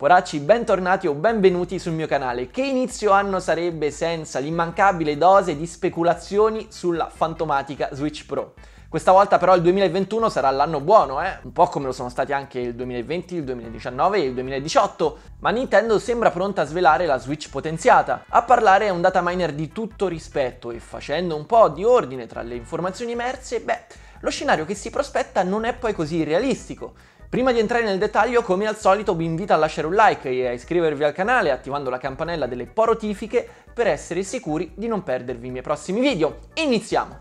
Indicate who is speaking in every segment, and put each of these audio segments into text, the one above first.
Speaker 1: Poracci, bentornati o benvenuti sul mio canale. Che inizio anno sarebbe senza l'immancabile dose di speculazioni sulla fantomatica Switch Pro. Questa volta però il 2021 sarà l'anno buono, eh? Un po' come lo sono stati anche il 2020, il 2019 e il 2018, ma Nintendo sembra pronta a svelare la Switch potenziata. A parlare è un data miner di tutto rispetto e facendo un po' di ordine tra le informazioni emerse, beh, lo scenario che si prospetta non è poi così realistico. Prima di entrare nel dettaglio, come al solito, vi invito a lasciare un like e a iscrivervi al canale attivando la campanella delle porotifiche per essere sicuri di non perdervi i miei prossimi video. Iniziamo!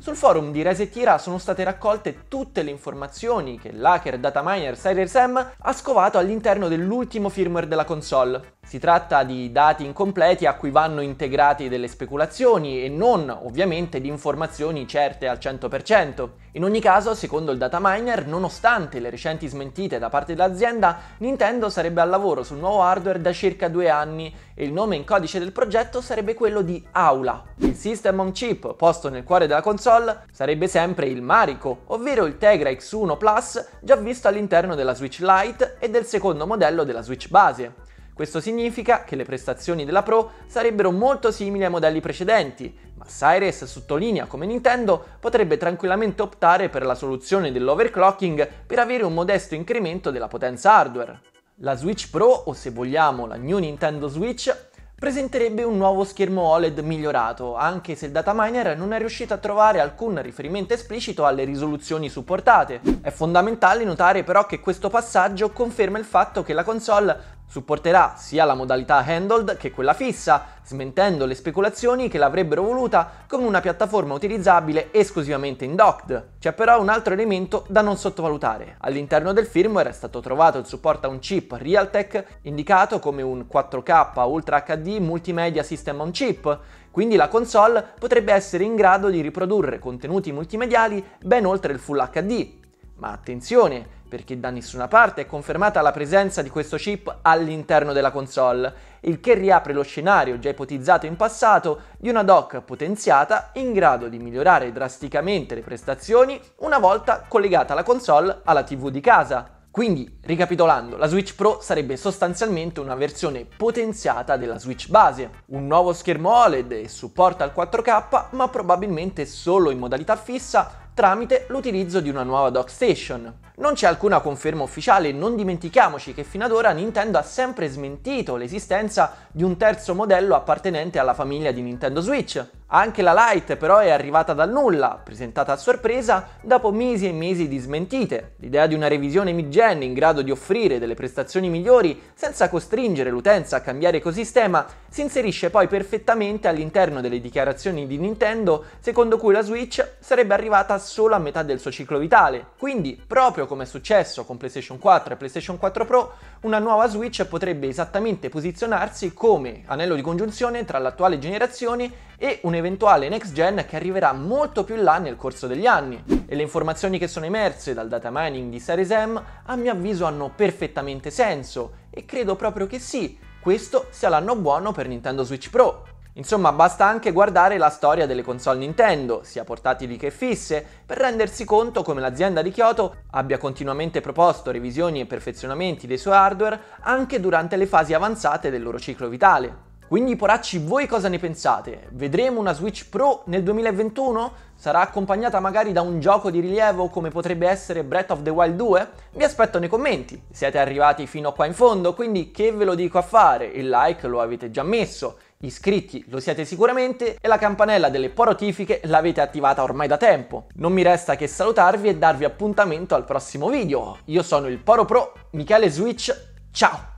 Speaker 1: Sul forum di Resetira sono state raccolte tutte le informazioni che l'hacker dataminer Cyril Sam ha scovato all'interno dell'ultimo firmware della console, si tratta di dati incompleti a cui vanno integrate delle speculazioni e non ovviamente di informazioni certe al 100%. In ogni caso, secondo il data miner, nonostante le recenti smentite da parte dell'azienda, Nintendo sarebbe al lavoro sul nuovo hardware da circa due anni e il nome in codice del progetto sarebbe quello di Aula. Il system on chip posto nel cuore della console sarebbe sempre il Marico, ovvero il Tegra X1 Plus già visto all'interno della Switch Lite e del secondo modello della Switch base. Questo significa che le prestazioni della Pro sarebbero molto simili ai modelli precedenti, ma Cyrus sottolinea come Nintendo potrebbe tranquillamente optare per la soluzione dell'overclocking per avere un modesto incremento della potenza hardware. La Switch Pro, o se vogliamo la New Nintendo Switch, presenterebbe un nuovo schermo OLED migliorato, anche se il dataminer non è riuscito a trovare alcun riferimento esplicito alle risoluzioni supportate. È fondamentale notare però che questo passaggio conferma il fatto che la console Supporterà sia la modalità handled che quella fissa, smentendo le speculazioni che l'avrebbero voluta come una piattaforma utilizzabile esclusivamente in docked. C'è però un altro elemento da non sottovalutare. All'interno del firmware è stato trovato il supporto a un chip Realtek indicato come un 4K Ultra HD Multimedia System on Chip, quindi la console potrebbe essere in grado di riprodurre contenuti multimediali ben oltre il Full HD, ma attenzione, perché da nessuna parte è confermata la presenza di questo chip all'interno della console, il che riapre lo scenario già ipotizzato in passato di una dock potenziata in grado di migliorare drasticamente le prestazioni una volta collegata la console alla TV di casa. Quindi, ricapitolando, la Switch Pro sarebbe sostanzialmente una versione potenziata della Switch base, un nuovo schermo OLED e supporta al 4K, ma probabilmente solo in modalità fissa tramite l'utilizzo di una nuova dock station. Non c'è alcuna conferma ufficiale non dimentichiamoci che fino ad ora Nintendo ha sempre smentito l'esistenza di un terzo modello appartenente alla famiglia di Nintendo Switch. Anche la Lite però è arrivata dal nulla, presentata a sorpresa dopo mesi e mesi di smentite. L'idea di una revisione mid-gen in grado di offrire delle prestazioni migliori senza costringere l'utenza a cambiare ecosistema si inserisce poi perfettamente all'interno delle dichiarazioni di Nintendo secondo cui la Switch sarebbe arrivata solo a metà del suo ciclo vitale, quindi proprio come è successo con PlayStation 4 e PlayStation 4 Pro, una nuova Switch potrebbe esattamente posizionarsi come anello di congiunzione tra l'attuale generazione e un'eventuale next gen che arriverà molto più in là nel corso degli anni. E le informazioni che sono emerse dal data mining di Series M a mio avviso hanno perfettamente senso e credo proprio che sì, questo sia l'anno buono per Nintendo Switch Pro. Insomma, basta anche guardare la storia delle console Nintendo, sia portatili che fisse, per rendersi conto come l'azienda di Kyoto abbia continuamente proposto revisioni e perfezionamenti dei suoi hardware anche durante le fasi avanzate del loro ciclo vitale. Quindi poracci voi cosa ne pensate? Vedremo una Switch Pro nel 2021? Sarà accompagnata magari da un gioco di rilievo come potrebbe essere Breath of the Wild 2? Vi aspetto nei commenti. Siete arrivati fino a qua in fondo, quindi che ve lo dico a fare? Il like lo avete già messo iscritti lo siete sicuramente e la campanella delle porotifiche l'avete attivata ormai da tempo. Non mi resta che salutarvi e darvi appuntamento al prossimo video. Io sono il Poro Pro, Michele Switch, ciao!